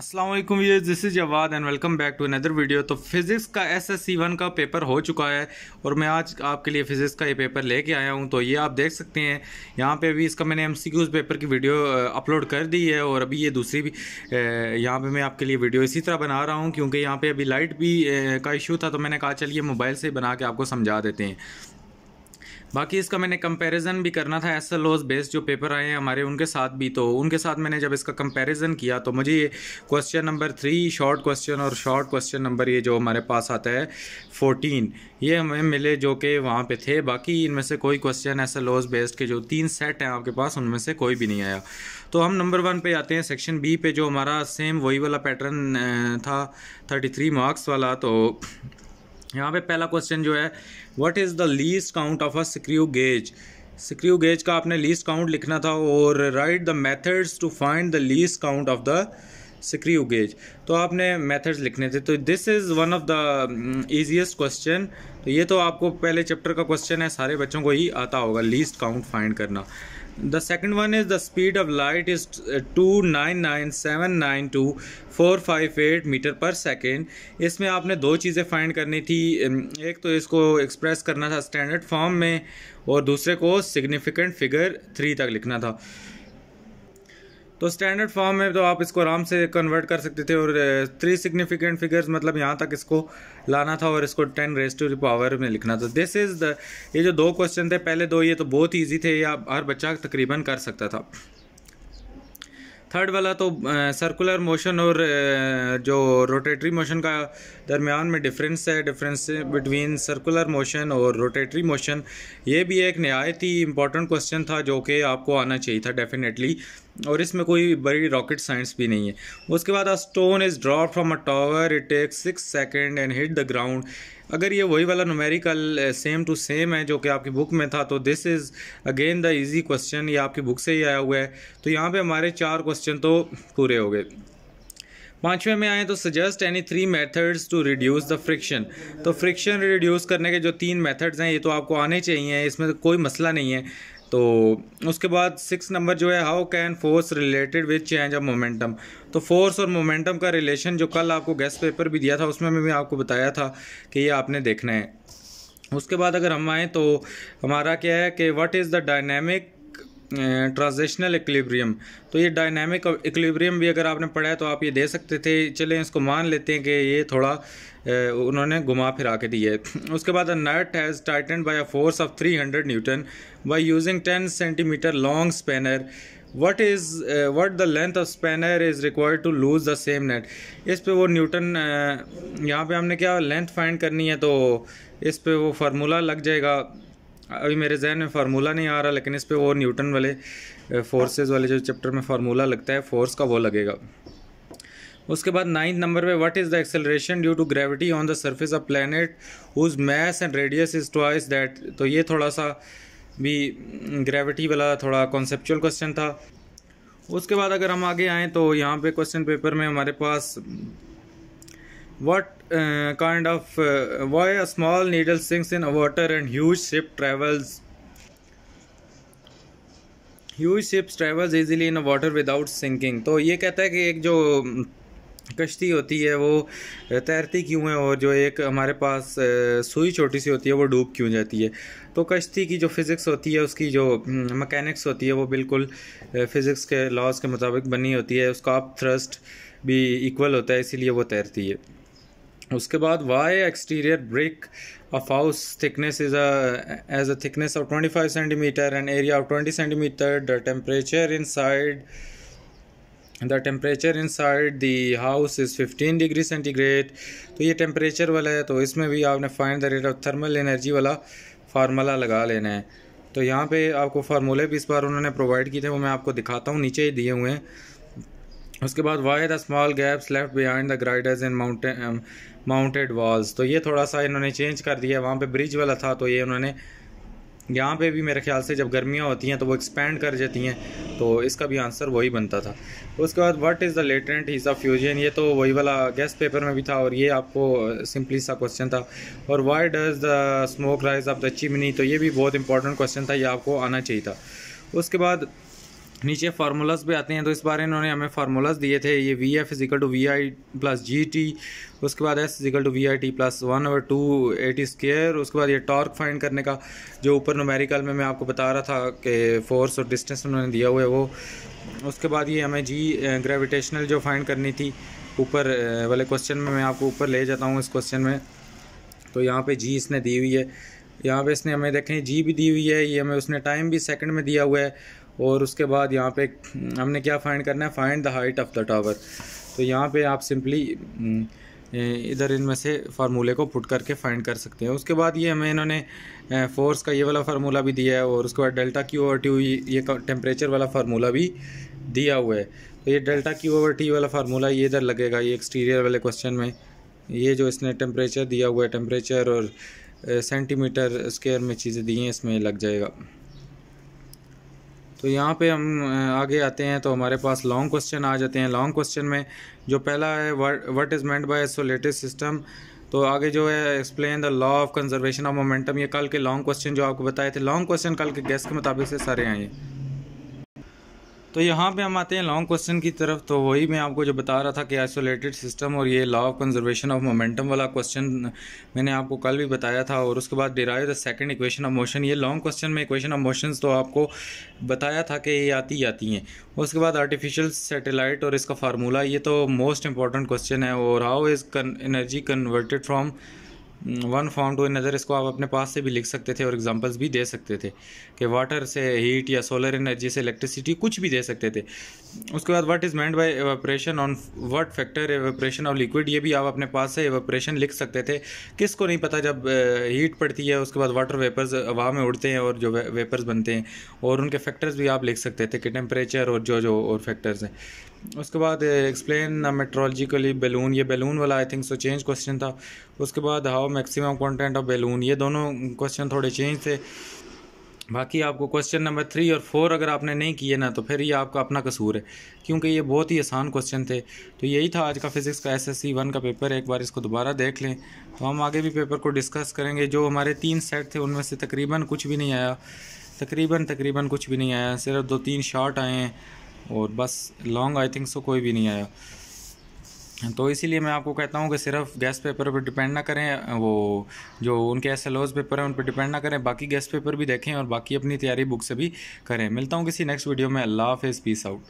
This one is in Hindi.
असलम ये this is Jawad and welcome back to another video तो फिज़िक्स का एस एस सी वन का पेपर हो चुका है और मैं आज आपके लिए फिज़िक्स का ये पेपर लेके आया हूँ तो ये आप देख सकते हैं यहाँ पे अभी इसका मैंने एम सी क्यूज़ पेपर की वीडियो अपलोड कर दी है और अभी ये दूसरी भी यहाँ पे मैं आपके लिए वीडियो इसी तरह बना रहा हूँ क्योंकि यहाँ पर अभी लाइट भी का इशू था तो मैंने कहा चलिए मोबाइल से बना के आपको समझा देते हैं बाकी इसका मैंने कंपैरिजन भी करना था एस एल ओज बेस्ड जो पेपर आए हैं हमारे उनके साथ भी तो उनके साथ मैंने जब इसका कंपैरिजन किया तो मुझे ये question number three short question और शॉर्ट क्वेश्चन नंबर ये जो हमारे पास आता है फोर्टीन ये हमें मिले जो कि वहाँ पे थे बाकी इनमें से कोई question S L Os based के जो तीन सेट हैं आपके पास उनमें से कोई भी नहीं आया तो हम नंबर वन पे आते हैं सेक्शन बी पे जो हमारा सेम वही वाला पैटर्न था थर्टी थ्री मार्क्स वाला तो यहाँ पे पहला क्वेश्चन जो है what is the least count of a screw gauge screw gauge का आपने लीस्ट काउंट लिखना था और write the methods to find the least count of the screw gauge तो आपने मेथड्स लिखने थे तो this is one of the easiest question तो ये तो आपको पहले चैप्टर का क्वेश्चन है सारे बच्चों को ही आता होगा लीस्ट काउंट फाइंड करना the the second one is speed of light is two nine nine seven nine two four five eight meter per second इसमें आपने दो चीज़ें फाइंड करनी थी um, एक तो इसको एक्सप्रेस करना था स्टैंडर्ड फॉर्म में और दूसरे को सिग्निफिकेंट फिगर थ्री तक लिखना था तो स्टैंडर्ड फॉर्म में तो आप इसको आराम से कन्वर्ट कर सकते थे और थ्री सिग्निफिकेंट फिगर्स मतलब यहाँ तक इसको लाना था और इसको टेन रेस टू पावर में लिखना था दिस इज़ द ये जो दो क्वेश्चन थे पहले दो ये तो बहुत ईजी थे ये आप हर बच्चा तकरीबन कर सकता था थर्ड वाला तो सर्कुलर मोशन और जो रोटेटरी मोशन का दरमियान में डिफरेंस है डिफरेंस बिटवीन सर्कुलर मोशन और रोटेटरी मोशन ये भी एक नहायत ही इम्पॉर्टेंट क्वेश्चन था जो कि आपको आना चाहिए था डेफिनेटली और इसमें कोई बड़ी रॉकेट साइंस भी नहीं है उसके बाद a stone is drop from a tower it takes six second and hit the ground अगर ये वही वाला नोमेरिकल सेम टू सेम है जो कि आपकी बुक में था तो this is again the easy question ये आपकी बुक से ही आया हुआ है तो यहाँ पे हमारे चार क्वेश्चन तो पूरे हो गए पाँचवें में आए तो suggest any three methods to reduce the friction तो फ्रिक्शन रिड्यूस करने के जो तीन मेथड्स हैं ये तो आपको आने चाहिए इसमें तो कोई मसला नहीं है तो उसके बाद सिक्स नंबर जो है how can force related with change of momentum तो फोर्स और मोमेंटम का रिलेशन जो कल आपको गेस्ट पेपर भी दिया था उसमें मैं भी आपको बताया था कि ये आपने देखना है उसके बाद अगर हम आएँ तो हमारा क्या है कि what is the dynamic translational equilibrium तो ये डायनामिक इक्लिब्रियम भी अगर आपने पढ़ा है तो आप ये दे सकते थे चले इसको मान लेते हैं कि ये थोड़ा उन्होंने घुमा फिरा के दिया है उसके बाद a nut has tighten by a force of 300 newton by using ten centimeter long spanner what is what the length of spanner is required to loose the same nut इस पर वो न्यूटन यहाँ पर हमने क्या लेंथ फाइंड करनी है तो इस पर वो फार्मूला लग जाएगा अभी मेरे जहन में फार्मूला नहीं आ रहा लेकिन इस पर वो न्यूटन वाले फोर्सेज वाले जो चैप्टर में फार्मूला लगता है फोर्स का वो लगेगा उसके बाद नाइन्थ नंबर पे what is the acceleration due to gravity on the surface of planet whose mass and radius is twice that तो ये थोड़ा सा भी ग्रेविटी वाला थोड़ा कॉन्सेप्चुअल क्वेश्चन था उसके बाद अगर हम आगे आएँ तो यहाँ पे क्वेश्चन पेपर में हमारे पास what uh, kind of uh, why a small needle sinks in water and huge ship travels huge ships travels easily in water without sinking तो ये कहता है कि एक जो हम्म, कश्ती होती है वो तैरती क्यों है और जो एक हमारे पास सुई छोटी सी होती है वो डूब क्यों जाती है तो कश्ती की जो फिज़िक्स होती है उसकी जो हम्म, मैकेनिक्स होती है वो बिल्कुल फिज़िक्स के लॉज के मुताबिक बनी होती है उसका आप थ्रस्ट भी इक्वल होता है इसीलिए वो तैरती है उसके बाद why exterior brick of house thickness is as a thickness of 25 centimetre and area of 20 centimetre the temperature side the temperature inside the house is fifteen degree centigrade तो ये टेम्परेचर वाला है तो इसमें भी आपने find the rate of thermal energy वाला फार्मूला लगा लेना है तो यहाँ पे आपको फार्मूले भी इस बार उन्होंने प्रोवाइड किए थे वो मैं आपको दिखाता हूँ नीचे ही दिए हुए हैं उसके बाद why the small gaps left behind the girders in mountain mounted walls तो ये थोड़ा सा इन्होंने चेंज कर दिया वहाँ पे ब्रिज वाला था तो ये उन्होंने यहाँ पे भी मेरे ख्याल से जब गर्मियाँ होती हैं तो वो एक्सपेंड कर जाती हैं तो इसका भी आंसर वही बनता था उसके बाद what is the latent heat of fusion ये तो वही वाला गैस पेपर में भी था और ये आपको सिंपली uh, सा क्वेश्चन था और why does the smoke rise of the chimney तो ये भी बहुत इंपॉर्टेंट क्वेश्चन था ये आपको आना चाहिए था उसके बाद नीचे फार्मूलाज पे आते हैं तो इस बार इन्होंने हमें फार्मूलाज दिए थे ये v f equal to v i plus g t उसके बाद s equal to v i t plus one और टू ए टी स्केयर उसके बाद ये टॉर्क फाइंड करने का जो ऊपर नोमेरिकल में मैं आपको बता रहा था कि फोर्स और डिस्टेंस उन्होंने दिया हुआ है वो उसके बाद ये हमें जी ग्रेविटेशनल जो फाइंड करनी थी ऊपर वाले क्वेश्चन में मैं आपको ऊपर ले जाता हूँ इस क्वेश्चन में तो यहाँ पर जी इसने दी हुई है यहाँ पे इसने हमें देखें जी भी दी हुई है ये हमें उसने टाइम भी सेकंड में दिया हुआ है और उसके बाद यहाँ पे हम्म, हमने क्या फाइंड करना है find the height of the tower तो यहाँ पे आप सिंपली हम्म, इधर इनमें से फार्मूले को पुट करके फाइंड कर सकते हैं उसके बाद ये हमें इन्होंने फोर्स का ये वाला फार्मूला भी दिया है और उसके बाद डेल्टा क्यू ओवर टी ये टेम्परेचर वाला फार्मूला भी दिया हुआ है तो ये डेल्टा क्यू ओवर टी वाला फार्मूला ये इधर लगेगा ये एक्सटीरियर वाले क्वेश्चन में ये जो इसने टेम्परेचर दिया हुआ है टेम्परेचर और सेंटीमीटर स्केयर में चीज़ें दी हैं इसमें लग जाएगा तो यहाँ पे हम आगे आते हैं तो हमारे पास लॉन्ग क्वेश्चन आ जाते हैं लॉन्ग क्वेश्चन में जो पहला है what is meant by latest system तो आगे जो है explain the law of conservation of momentum ये कल के लॉन्ग क्वेश्चन जो आपको बताए थे लॉन्ग क्वेश्चन कल के गेस्ट के मुताबिक से सारे आए हैं तो यहाँ पे हम आते हैं लॉन्ग क्वेश्चन की तरफ तो वही मैं आपको जो बता रहा था कि आइसोलेटेड सिस्टम और ये law of conservation of momentum वाला क्वेश्चन मैंने आपको कल भी बताया था और उसके बाद derive the second equation of motion ये लॉन्ग क्वेश्चन में इक्वेशन ऑफ मोशंस तो आपको बताया था कि ये आती आती हैं उसके बाद आर्टिफिशियल सेटेलाइट और इसका फार्मूला ये तो मोस्ट इंपॉर्टेंट क्वेश्चन है और how is energy converted from one form to another इसको आप अपने पास से भी लिख सकते थे और एग्जांपल्स भी दे सकते थे कि वाटर से हीट या सोलर एनर्जी से इलेक्ट्रिसिटी कुछ भी दे सकते थे उसके बाद what is meant by evaporation on what factor evaporation of liquid ये भी आप अपने पास से एवाप्रेशन लिख सकते थे किसको नहीं पता जब हीट पड़ती है उसके बाद वाटर वेपर्स हवा में उड़ते हैं और जो वेपर्स बनते हैं और उनके फैक्टर्स भी आप लिख सकते थे कि टेम्परेचर और जो जो और फैक्टर्स हैं उसके बाद एक्सप्लेन मेट्रोलॉजिकली बैलून ये बैलून वाला I think so change question था उसके बाद how maximum content of balloon ये दोनों क्वेश्चन थोड़े चेंज थे बाकी आपको क्वेश्चन नंबर थ्री और फोर अगर आपने नहीं किए ना तो फिर ये आपका अपना कसूर है क्योंकि ये बहुत ही आसान क्वेश्चन थे तो यही था आज का फिज़िक्स का एस एस सी वन का पेपर एक बार इसको दोबारा देख लें तो हम आगे भी पेपर को डिस्कस करेंगे जो हमारे तीन सेट थे उनमें से तकरीबन कुछ भी नहीं आया तकरीबन तकरीबन कुछ भी नहीं आया सिर्फ दो तीन शॉर्ट आए हैं और बस लॉन्ग आई थिंक सो कोई भी नहीं आया तो इसीलिए मैं आपको कहता हूँ कि सिर्फ गैस पेपर पर डिपेंड ना करें वो जो उनके एस एल ओज पेपर हैं उन पर डिपेंड ना करें बाकी गैस पेपर भी देखें और बाकी अपनी तैयारी बुक से भी करें मिलता हूँ किसी नेक्स्ट वीडियो में अल्लाह हाफ़ पीस आउट